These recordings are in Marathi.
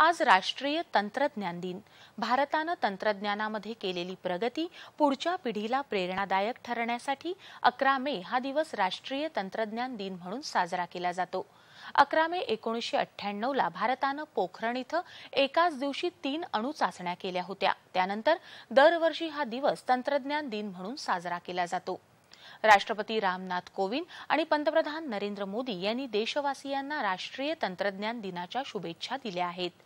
आज राष्ट्रीय तंत्रज्ञान दिन भारतानं तंत्रज्ञानामध्ये केलेली प्रगती पुढच्या पिढीला प्रेरणादायक ठरण्यासाठी अकरा मे हा दिवस राष्ट्रीय तंत्रज्ञान दिन म्हणून साजरा केला जातो अकरा मे एकोणीसशे अठ्ठ्याण्णवला भारतानं पोखरण इथं एकाच दिवशी तीन अणू चाचण्या केल्या होत्या त्यानंतर दरवर्षी हा दिवस तंत्रज्ञान दिन म्हणून साजरा केला जातो राष्ट्रपती रामनाथ कोविंद आणि पंतप्रधान नरेंद्र मोदी यांनी देशवासियांना राष्ट्रीय तंत्रज्ञान दिनाच्या शुभेच्छा दिल्या आहेत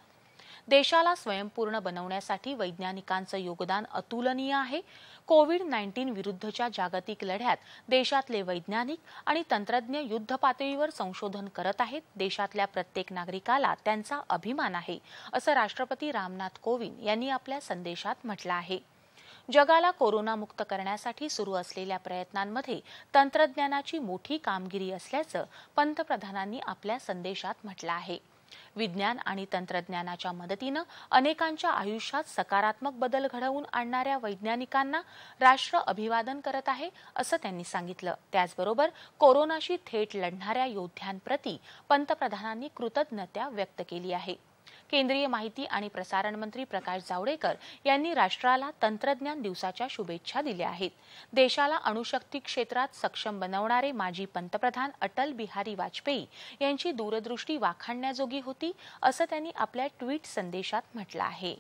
देशाला स्वयंपूर्ण बनवण्यासाठी वैज्ञानिकांचं योगदान अतुलनीय आहे कोविड नाईन्टीन विरुद्धच्या जागतिक लढ्यात देशातले वैज्ञानिक आणि तंत्रज्ञ युद्धपातळीवर संशोधन करत आहेत देशातल्या प्रत्येक नागरिकाला त्यांचा अभिमान आहे असं राष्ट्रपती रामनाथ कोविंद यांनी आपल्या संदेशात म्हटलं आहे जगाला कोरोनामुक्त करण्यासाठी सुरू असलेल्या प्रयत्नांमध्ये तंत्रज्ञानाची मोठी कामगिरी असल्याचं पंतप्रधानांनी आपल्या संदेशात म्हटलं आहे विज्ञान आणि तंत्रज्ञानाच्या मदतीनं अनेकांच्या आयुष्यात सकारात्मक बदल घडवून आणणाऱ्या वैज्ञानिकांना राष्ट्र अभिवादन करत आहे असं त्यांनी सांगितलं त्याचबरोबर कोरोनाशी थेट लढणाऱ्या योद्ध्यांप्रती पंतप्रधानांनी कृतज्ञता व्यक्त केली आहे केंद्रीय माहिती आणि प्रसारण मंत्री प्रकाश जावडेकर यांनी राष्ट्राला तंत्रज्ञान दिवसाच्या शुभेच्छा दिल्या आहेत देशाला अणुशक्ती क्षेत्रात सक्षम बनवणारे माजी पंतप्रधान अटल बिहारी वाजपेयी यांची दूरदृष्टी वाखाणण्याजोगी होती असं त्यांनी आपल्या ट्विट संदेशात म्हटलं आहे